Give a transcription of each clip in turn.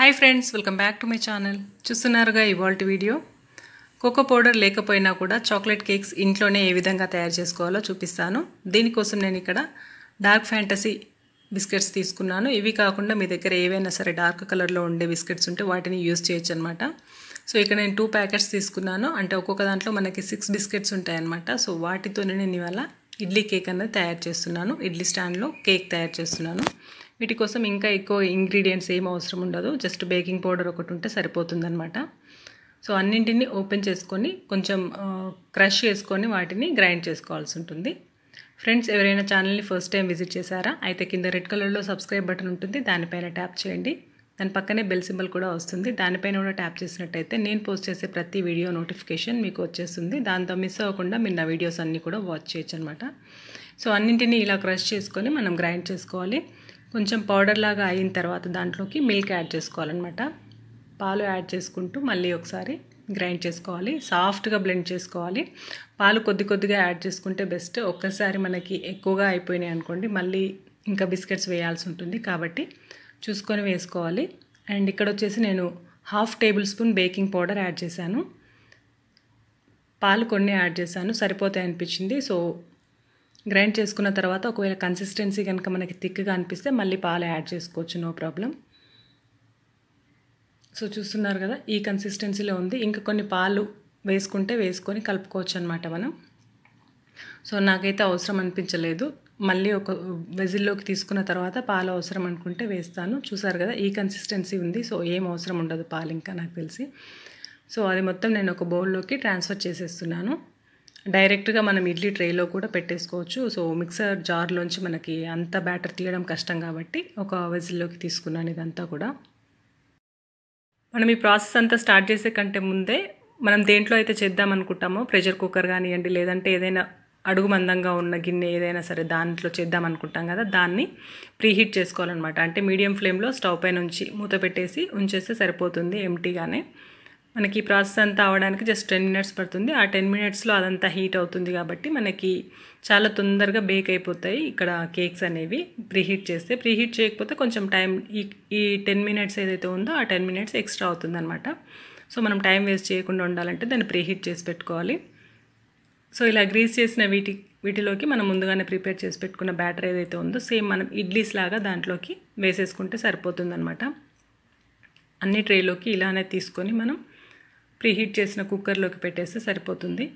hi friends welcome back to my channel చూస్తున్నారుగా ఇవాల్టి video cocoa powder లేకపోయినా కూడా చాక్లెట్ కేక్స్ ఇంట్లోనే ఏ విధంగా తయారు చేసుకోవాలో చూపిస్తాను దీనికోసం నేను ఇక్కడ డార్క్ ఫ్యాంటసీ బిస్కెట్స్ తీసుకున్నాను ఇవి కాకుండా మీ దగ్గర ఏవైనా సరే డార్క్ కలర్లో ఉండే బిస్కెట్స్ ఉంటే వాటిని యూజ్ చేయొచ్చు అనమాట సో ఇక్కడ నేను టూ ప్యాకెట్స్ తీసుకున్నాను అంటే ఒక్కొక్క దాంట్లో మనకి సిక్స్ బిస్కెట్స్ ఉంటాయన్నమాట సో వాటితోనే నేను ఇవాళ ఇడ్లీ కేక్ అనేది తయారు చేస్తున్నాను ఇడ్లీ స్టాండ్లో కేక్ తయారు చేస్తున్నాను వీటి కోసం ఇంకా ఎక్కువ ఇంగ్రీడియంట్స్ ఏం అవసరం ఉండదు జస్ట్ బేకింగ్ పౌడర్ ఒకటి ఉంటే సరిపోతుందనమాట సో అన్నింటినీ ఓపెన్ చేసుకొని కొంచెం క్రష్ చేసుకొని వాటిని గ్రైండ్ చేసుకోవాల్సి ఉంటుంది ఫ్రెండ్స్ ఎవరైనా ఛానల్ని ఫస్ట్ టైం విజిట్ చేశారా అయితే కింద రెడ్ కలర్లో సబ్స్క్రైబ్ బటన్ ఉంటుంది దానిపైన ట్యాప్ చేయండి దాని పక్కనే బెల్ సింబల్ కూడా వస్తుంది దానిపైన కూడా ట్యాప్ చేసినట్టయితే నేను పోస్ట్ చేసే ప్రతి వీడియో నోటిఫికేషన్ మీకు వచ్చేస్తుంది దాంతో మిస్ అవ్వకుండా మీరు నా వీడియోస్ అన్నీ కూడా వాచ్ చేయొచ్చు అనమాట సో అన్నింటినీ ఇలా క్రష్ చేసుకొని మనం గ్రైండ్ చేసుకోవాలి కొంచెం పౌడర్ లాగా అయిన తర్వాత దాంట్లోకి మిల్క్ యాడ్ చేసుకోవాలన్నమాట పాలు యాడ్ చేసుకుంటూ మళ్ళీ ఒకసారి గ్రైండ్ చేసుకోవాలి సాఫ్ట్గా బ్లెండ్ చేసుకోవాలి పాలు కొద్ది కొద్దిగా యాడ్ చేసుకుంటే బెస్ట్ ఒక్కసారి మనకి ఎక్కువగా అయిపోయినాయి అనుకోండి మళ్ళీ ఇంకా బిస్కెట్స్ వేయాల్సి ఉంటుంది కాబట్టి చూసుకొని వేసుకోవాలి అండ్ ఇక్కడ వచ్చేసి నేను half tablespoon baking powder add చేశాను పాలు కొన్ని యాడ్ చేశాను సరిపోతాయి అనిపించింది సో గ్రైండ్ చేసుకున్న తర్వాత ఒకవేళ కన్సిస్టెన్సీ కనుక మనకి థిక్గా అనిపిస్తే మళ్ళీ పాలు యాడ్ చేసుకోవచ్చు నో ప్రాబ్లం సో చూస్తున్నారు కదా ఈ కన్సిస్టెన్సీలో ఉంది ఇంకా కొన్ని పాలు వేసుకుంటే వేసుకొని కలుపుకోవచ్చు అనమాట మనం సో నాకైతే అవసరం అనిపించలేదు మళ్ళీ ఒక వెజిల్లోకి తీసుకున్న తర్వాత పాలు అవసరం అనుకుంటే వేస్తాను చూసారు కదా ఈ కన్సిస్టెన్సీ ఉంది సో ఏం అవసరం ఉండదు పాలు ఇంకా నాకు తెలిసి సో అది మొత్తం నేను ఒక బౌల్లోకి ట్రాన్స్ఫర్ చేసేస్తున్నాను డైరెక్ట్గా మనం ఇడ్లీ ట్రేలో కూడా పెట్టేసుకోవచ్చు సో మిక్సర్ జార్లోంచి మనకి అంత బ్యాటర్ తీయడం కష్టం కాబట్టి ఒక వెజిల్లోకి తీసుకున్నాను ఇదంతా కూడా మనం ఈ ప్రాసెస్ అంతా స్టార్ట్ చేసే కంటే ముందే మనం దేంట్లో అయితే చేద్దాం అనుకుంటామో ప్రెషర్ కుక్కర్ కానివ్వండి లేదంటే ఏదైనా అడుగు మందంగా ఉన్న గిన్నె ఏదైనా సరే దాంట్లో చేద్దాం అనుకుంటాం కదా దాన్ని ప్రీహీట్ చేసుకోవాలన్నమాట అంటే మీడియం ఫ్లేమ్లో స్టవ్ పైన ఉంచి మూత పెట్టేసి ఉంచేస్తే సరిపోతుంది ఎంటీగానే మనకి ఈ ప్రాసెస్ అంతా అవడానికి జస్ట్ టెన్ మినిట్స్ పడుతుంది ఆ టెన్ మినిట్స్లో అదంతా హీట్ అవుతుంది కాబట్టి మనకి చాలా తొందరగా బేక్ అయిపోతాయి ఇక్కడ కేక్స్ అనేవి ప్రీహీట్ చేస్తే ప్రీహీట్ చేయకపోతే కొంచెం టైం ఈ ఈ టెన్ మినిట్స్ ఏదైతే ఉందో ఆ టెన్ మినిట్స్ ఎక్స్ట్రా అవుతుంది సో మనం టైం వేస్ట్ చేయకుండా ఉండాలంటే దాన్ని ప్రీహీట్ చేసి పెట్టుకోవాలి సో ఇలా గ్రీస్ చేసిన వీటి వీటిలోకి మనం ముందుగానే ప్రిపేర్ చేసి పెట్టుకున్న బ్యాటర్ ఏదైతే ఉందో సేమ్ మనం ఇడ్లీస్ లాగా దాంట్లోకి వేసేసుకుంటే సరిపోతుందనమాట అన్ని ట్రేలోకి ఇలానే తీసుకొని మనం ప్రీహీట్ చేసిన కుక్కర్లోకి పెట్టేస్తే సరిపోతుంది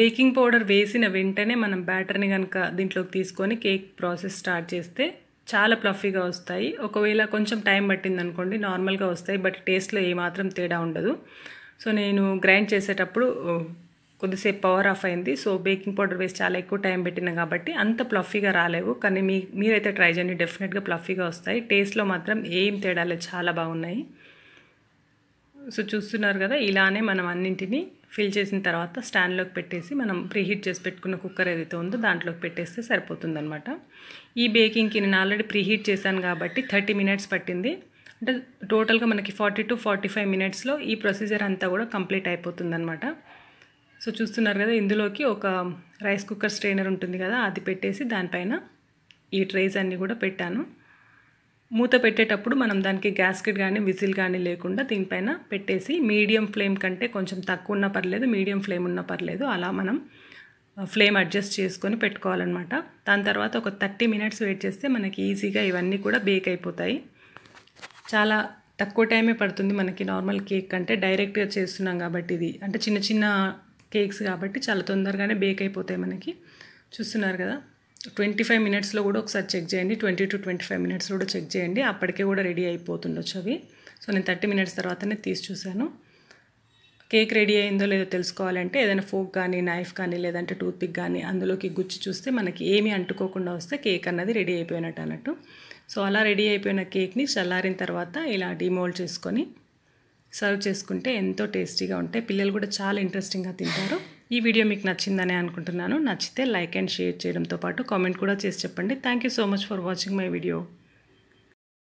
బేకింగ్ పౌడర్ వేసిన వెంటనే మనం బ్యాటర్ని కనుక దీంట్లోకి తీసుకొని కేక్ ప్రాసెస్ స్టార్ట్ చేస్తే చాలా ప్లఫీగా వస్తాయి ఒకవేళ కొంచెం టైం పట్టిందనుకోండి నార్మల్గా వస్తాయి బట్ టేస్ట్లో ఏమాత్రం తేడా ఉండదు సో నేను గ్రైండ్ చేసేటప్పుడు కొద్దిసేపు పవర్ ఆఫ్ అయింది సో బేకింగ్ పౌడర్ వేసి చాలా ఎక్కువ టైం పెట్టినా కాబట్టి అంత ప్లఫీగా రాలేవు కానీ మీ మీరైతే ట్రై చేయండి డెఫినెట్గా ప్లఫీగా వస్తాయి టేస్ట్లో మాత్రం ఏం తేడాలు చాలా బాగున్నాయి సో చూస్తున్నారు కదా ఇలానే మనం అన్నింటినీ ఫిల్ చేసిన తర్వాత స్టాండ్లోకి పెట్టేసి మనం ప్రీహీట్ చేసి పెట్టుకున్న కుక్కర్ ఏదైతే ఉందో దాంట్లోకి పెట్టేస్తే సరిపోతుందనమాట ఈ బేకింగ్కి నేను ఆల్రెడీ ప్రీహీట్ చేశాను కాబట్టి థర్టీ మినిట్స్ పట్టింది అంటే టోటల్గా మనకి ఫార్టీ టు ఫార్టీ ఫైవ్ మినిట్స్లో ఈ ప్రొసీజర్ అంతా కూడా కంప్లీట్ అనమాట సో చూస్తున్నారు కదా ఇందులోకి ఒక రైస్ కుక్కర్ స్ట్రైనర్ ఉంటుంది కదా అది పెట్టేసి దానిపైన ఈ ట్రేస్ అన్నీ కూడా పెట్టాను మూత పెట్టేటప్పుడు మనం దానికి గ్యాస్కెట్ కానీ విజిల్ కానీ లేకుండా దీనిపైన పెట్టేసి మీడియం ఫ్లేమ్ కంటే కొంచెం తక్కువ ఉన్నా పర్లేదు మీడియం ఫ్లేమ్ ఉన్నా పర్లేదు అలా మనం ఫ్లేమ్ అడ్జస్ట్ చేసుకొని పెట్టుకోవాలన్నమాట దాని తర్వాత ఒక థర్టీ మినిట్స్ వెయిట్ చేస్తే మనకి ఈజీగా ఇవన్నీ కూడా బేక్ అయిపోతాయి చాలా తక్కువ టైమే పడుతుంది మనకి నార్మల్ కేక్ అంటే డైరెక్ట్గా చేస్తున్నాం కాబట్టి ఇది అంటే చిన్న చిన్న కేక్స్ కాబట్టి చాలా తొందరగానే బేక్ అయిపోతాయి మనకి చూస్తున్నారు కదా ట్వంటీ ఫైవ్ మినిట్స్లో కూడా ఒకసారి చెక్ చేయండి twenty to twenty five minutes కూడా చెక్ చేయండి అప్పటికే కూడా రెడీ అయిపోతుండొచ్చు అవి సో నేను థర్టీ మినిట్స్ తర్వాతనే తీసి చూశాను కేక్ రెడీ అయిందో లేదో తెలుసుకోవాలంటే ఏదైనా ఫోక్ కానీ నైఫ్ కానీ లేదంటే టూత్పిక్ కానీ అందులోకి గుచ్చి చూస్తే మనకి ఏమీ అంటుకోకుండా వస్తే కేక్ అన్నది రెడీ అయిపోయినట్టు అన్నట్టు సో అలా రెడీ అయిపోయిన కేక్ని చల్లారిన తర్వాత ఇలా డిమోల్డ్ చేసుకొని సర్వ్ చేసుకుంటే ఎంతో టేస్టీగా ఉంటాయి పిల్లలు కూడా చాలా ఇంట్రెస్టింగ్గా తింటారు ఈ వీడియో మీకు నచ్చిందనే అనుకుంటున్నాను నచ్చితే లైక్ అండ్ షేర్ చేయడంతో పాటు కామెంట్ కూడా చేసి చెప్పండి thank you so much for watching my video